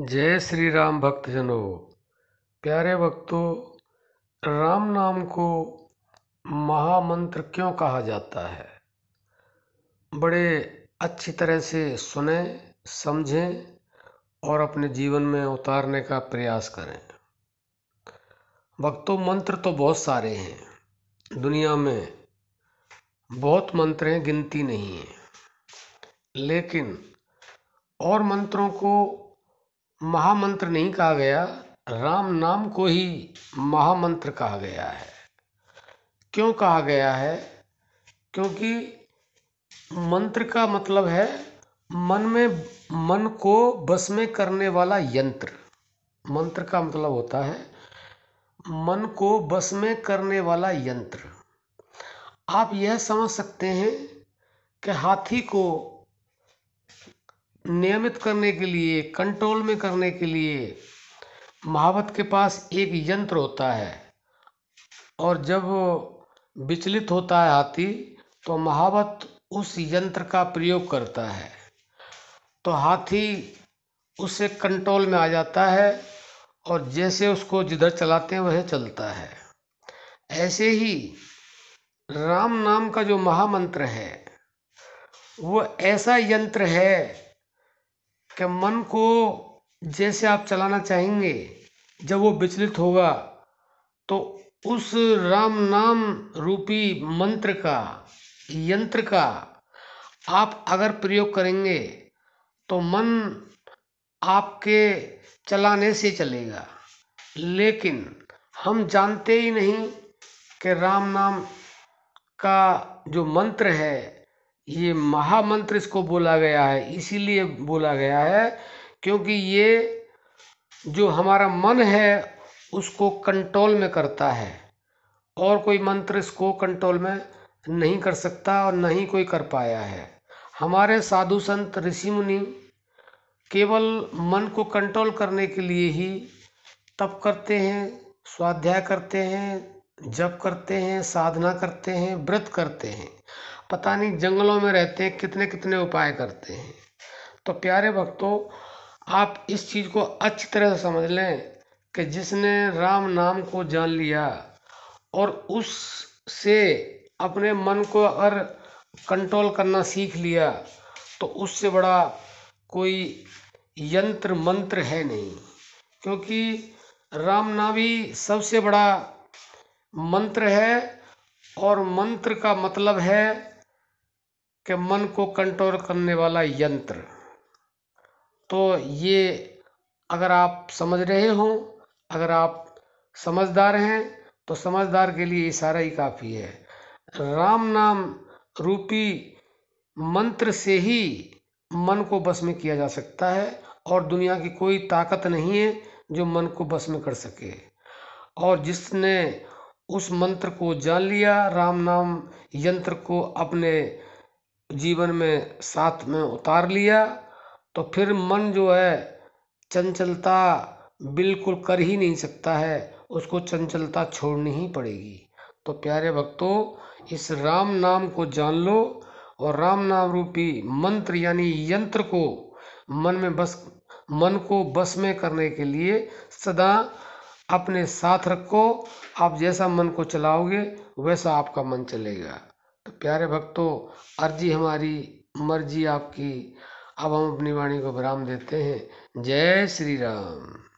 जय श्री राम भक्तजनों प्यारे भक्तों राम नाम को महामंत्र क्यों कहा जाता है बड़े अच्छी तरह से सुने समझें और अपने जीवन में उतारने का प्रयास करें भक्तों मंत्र तो बहुत सारे हैं दुनिया में बहुत मंत्र हैं गिनती नहीं है लेकिन और मंत्रों को महामंत्र नहीं कहा गया राम नाम को ही महामंत्र कहा गया है क्यों कहा गया है क्योंकि मंत्र का मतलब है मन में मन को बस में करने वाला यंत्र मंत्र का मतलब होता है मन को बस में करने वाला यंत्र आप यह समझ सकते हैं कि हाथी को नियमित करने के लिए कंट्रोल में करने के लिए महावत के पास एक यंत्र होता है और जब विचलित होता है हाथी तो महावत उस यंत्र का प्रयोग करता है तो हाथी उससे कंट्रोल में आ जाता है और जैसे उसको जिधर चलाते हैं वह चलता है ऐसे ही राम नाम का जो महामंत्र है वो ऐसा यंत्र है कि मन को जैसे आप चलाना चाहेंगे जब वो विचलित होगा तो उस राम नाम रूपी मंत्र का यंत्र का आप अगर प्रयोग करेंगे तो मन आपके चलाने से चलेगा लेकिन हम जानते ही नहीं कि राम नाम का जो मंत्र है ये महामंत्र इसको बोला गया है इसीलिए बोला गया है क्योंकि ये जो हमारा मन है उसको कंट्रोल में करता है और कोई मंत्र इसको कंट्रोल में नहीं कर सकता और नहीं कोई कर पाया है हमारे साधु संत ऋषि मुनि केवल मन को कंट्रोल करने के लिए ही तप करते हैं स्वाध्याय करते हैं जप करते हैं साधना करते हैं व्रत करते हैं पता नहीं जंगलों में रहते हैं कितने कितने उपाय करते हैं तो प्यारे भक्तों आप इस चीज को अच्छी तरह से समझ लें कि जिसने राम नाम को जान लिया और उससे अपने मन को अगर कंट्रोल करना सीख लिया तो उससे बड़ा कोई यंत्र मंत्र है नहीं क्योंकि राम नाम ही सबसे बड़ा मंत्र है और मंत्र का मतलब है के मन को कंट्रोल करने वाला यंत्र तो ये अगर आप समझ रहे हो अगर आप समझदार हैं तो समझदार के लिए इशारा ही काफ़ी है राम नाम रूपी मंत्र से ही मन को बस में किया जा सकता है और दुनिया की कोई ताकत नहीं है जो मन को बस में कर सके और जिसने उस मंत्र को जान लिया राम नाम यंत्र को अपने जीवन में साथ में उतार लिया तो फिर मन जो है चंचलता बिल्कुल कर ही नहीं सकता है उसको चंचलता छोड़नी ही पड़ेगी तो प्यारे भक्तों इस राम नाम को जान लो और राम नाम रूपी मंत्र यानी यंत्र को मन में बस मन को बस में करने के लिए सदा अपने साथ रखो आप जैसा मन को चलाओगे वैसा आपका मन चलेगा तो प्यारे भक्तों अर्जी हमारी मर्जी आपकी अब हम अपनी वाणी को विराम देते हैं जय श्री राम